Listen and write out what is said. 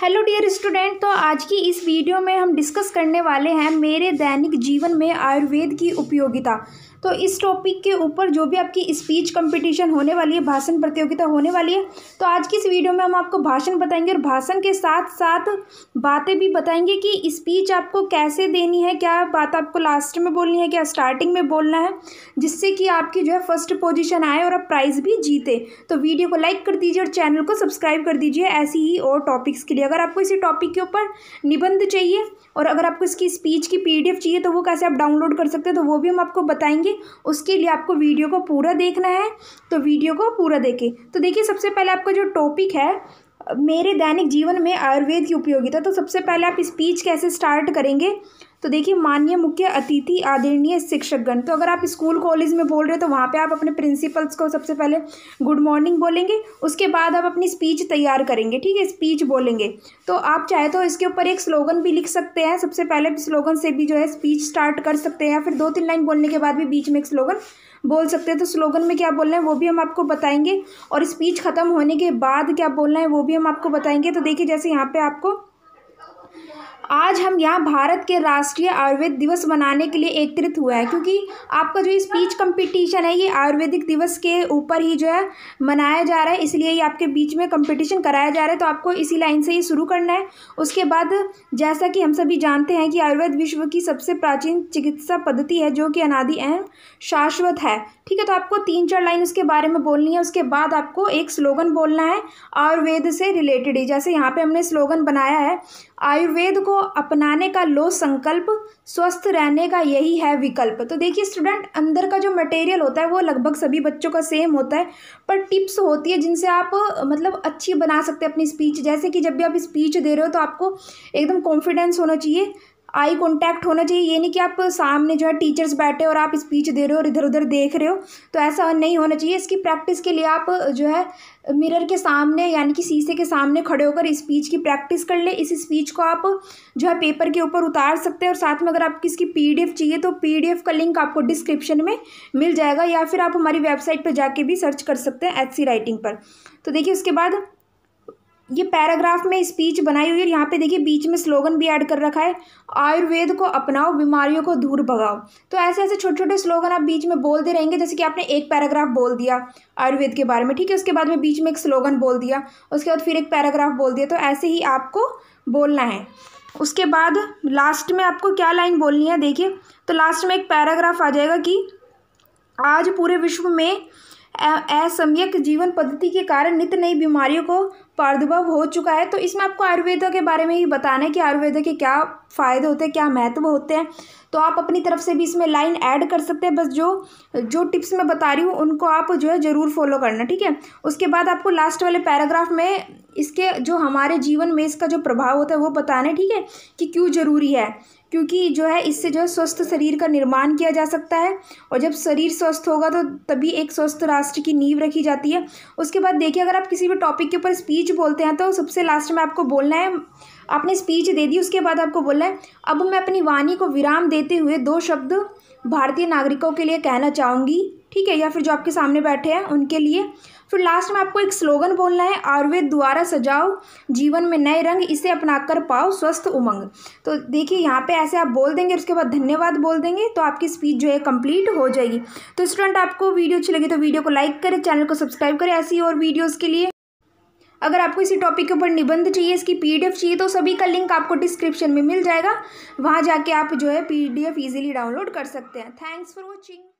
hello dear student तो आज की इस वीडियो में हम डिस्कस करने वाले हैं मेरे दैनिक जीवन में आयुर्वेद की उपयोगिता तो इस टॉपिक के ऊपर जो भी आपकी स्पीच कंपटीशन होने वाली है भाषण प्रतियोगिता होने वाली है तो आज की इस वीडियो में हम आपको भाषण बताएंगे और भाषण के साथ साथ बातें भी बताएंगे कि स्पीच आपको कैसे देनी है क्या बात आपको लास्ट में बोलनी है क्या स्टार्टिंग में बोलना है जिससे कि आपकी जो है फर्स्ट पोजिशन आए और आप प्राइज़ भी जीते तो वीडियो को लाइक कर दीजिए और चैनल को सब्सक्राइब कर दीजिए ऐसी ही और टॉपिक्स के लिए अगर आपको इसी टॉपिक के ऊपर निबंध चाहिए और अगर आपको इसकी स्पीच की पीडीएफ चाहिए तो वो कैसे आप डाउनलोड कर सकते हैं तो वो भी हम आपको बताएंगे होगी उसके लिए आपको वीडियो को पूरा देखना है तो वीडियो को पूरा देखें तो देखिए सबसे पहले आपका जो टॉपिक है मेरे दैनिक जीवन में आयुर्वेद की उपयोगिता तो सबसे पहले आप स्पीच कैसे स्टार्ट करेंगे तो देखिए माननीय मुख्य अतिथि आदरणीय शिक्षकगण तो अगर आप स्कूल कॉलेज में बोल रहे हो तो वहाँ पे आप अपने प्रिंसिपल्स को सबसे पहले गुड मॉर्निंग बोलेंगे उसके बाद आप अपनी स्पीच तैयार करेंगे ठीक है स्पीच बोलेंगे तो आप चाहे तो इसके ऊपर एक स्लोगन भी लिख सकते हैं सबसे पहले स्लोगन से भी जो है स्पीच स्टार्ट कर सकते हैं या फिर दो तीन लाइन बोलने के बाद भी बीच में एक स्लोगन बोल सकते हैं तो स्लोगन में क्या बोलना है वो भी हम आपको बताएंगे और स्पीच ख़त्म होने के बाद क्या बोलना है वो भी हम आपको बताएंगे तो देखिए जैसे यहाँ पे आपको आज हम यहाँ भारत के राष्ट्रीय आयुर्वेद दिवस मनाने के लिए एकत्रित हुआ है क्योंकि आपका जो स्पीच कंपटीशन है ये आयुर्वेदिक दिवस के ऊपर ही जो है मनाया जा रहा है इसलिए ये आपके बीच में कंपटीशन कराया जा रहा है तो आपको इसी लाइन से ही शुरू करना है उसके बाद जैसा कि हम सभी जानते हैं कि आयुर्वेद विश्व की सबसे प्राचीन चिकित्सा पद्धति है जो कि अनादि एवं शाश्वत है ठीक है तो आपको तीन चार लाइन उसके बारे में बोलनी है उसके बाद आपको एक स्लोगन बोलना है आयुर्वेद से रिलेटेड ही जैसे यहाँ पे हमने स्लोगन बनाया है आयुर्वेद को अपनाने का लो संकल्प स्वस्थ रहने का यही है विकल्प तो देखिए स्टूडेंट अंदर का जो मटेरियल होता है वो लगभग सभी बच्चों का सेम होता है पर टिप्स होती है जिनसे आप मतलब अच्छी बना सकते हैं अपनी स्पीच जैसे कि जब भी आप स्पीच दे रहे हो तो आपको एकदम कॉन्फिडेंस होना चाहिए आई कॉन्टैक्ट होना चाहिए ये नहीं कि आप सामने जो है टीचर्स बैठे और आप स्पीच दे रहे हो और इधर उधर देख रहे हो तो ऐसा नहीं होना चाहिए इसकी प्रैक्टिस के लिए आप जो है मिरर के सामने यानी कि शीशे के सामने खड़े होकर स्पीच की प्रैक्टिस कर ले इस स्पीच को आप जो है पेपर के ऊपर उतार सकते हैं और साथ में अगर आपकी इसकी पी चाहिए तो पी का लिंक आपको डिस्क्रिप्शन में मिल जाएगा या फिर आप हमारी वेबसाइट पर जाके भी सर्च कर सकते हैं एच राइटिंग पर तो देखिए उसके बाद ये पैराग्राफ में स्पीच बनाई हुई है यहाँ पे देखिए बीच में स्लोगन भी ऐड कर रखा है आयुर्वेद को अपनाओ बीमारियों को दूर भगाओ तो ऐसे ऐसे छोटे छोटे स्लोगन आप बीच में बोलते रहेंगे जैसे कि आपने एक पैराग्राफ बोल दिया आयुर्वेद के बारे में ठीक है उसके बाद में बीच में एक स्लोगन बोल दिया उसके बाद फिर एक पैराग्राफ बोल दिया तो ऐसे ही आपको बोलना है उसके बाद लास्ट में आपको क्या लाइन बोलनी है देखिए तो लास्ट में एक पैराग्राफ आ जाएगा कि आज पूरे विश्व में असम्यक जीवन पद्धति के कारण नित्य नई बीमारियों को प्रादुर्भाव हो चुका है तो इसमें आपको आयुर्वेदा के बारे में ही बताना है कि आयुर्वेदा के क्या फ़ायदे होते हैं क्या महत्व होते हैं तो आप अपनी तरफ से भी इसमें लाइन ऐड कर सकते हैं बस जो जो टिप्स मैं बता रही हूँ उनको आप जो है ज़रूर फॉलो करना ठीक है उसके बाद आपको लास्ट वाले पैराग्राफ में इसके जो हमारे जीवन में इसका जो प्रभाव होता है वो बताना है ठीक है कि क्यों ज़रूरी है क्योंकि जो है इससे जो है स्वस्थ शरीर का निर्माण किया जा सकता है और जब शरीर स्वस्थ होगा तो तभी एक स्वस्थ राष्ट्र की नींव रखी जाती है उसके बाद देखिए अगर आप किसी भी टॉपिक के ऊपर स्पीच स्पीच बोलते हैं तो सबसे लास्ट में आपको बोलना है आपने स्पीच दे दी उसके बाद आपको बोलना है अब मैं अपनी वाणी को विराम देते हुए दो शब्द भारतीय नागरिकों के लिए कहना चाहूँगी ठीक है या फिर जो आपके सामने बैठे हैं उनके लिए फिर लास्ट में आपको एक स्लोगन बोलना है आयुर्वेद द्वारा सजाओ जीवन में नए रंग इसे अपना कर पाओ स्वस्थ उमंग तो देखिए यहाँ पे ऐसे आप बोल देंगे उसके बाद धन्यवाद बोल देंगे तो आपकी स्पीच जो है कंप्लीट हो जाएगी तो स्टूडेंट आपको वीडियो अच्छी लगी तो वीडियो को लाइक करें चैनल को सब्सक्राइब करें ऐसी और वीडियोज़ के लिए अगर आपको इसी टॉपिक के ऊपर निबंध चाहिए इसकी पीडीएफ चाहिए तो सभी का लिंक आपको डिस्क्रिप्शन में मिल जाएगा वहाँ जाके आप जो है पीडीएफ इजीली डाउनलोड कर सकते हैं थैंक्स फॉर वॉचिंग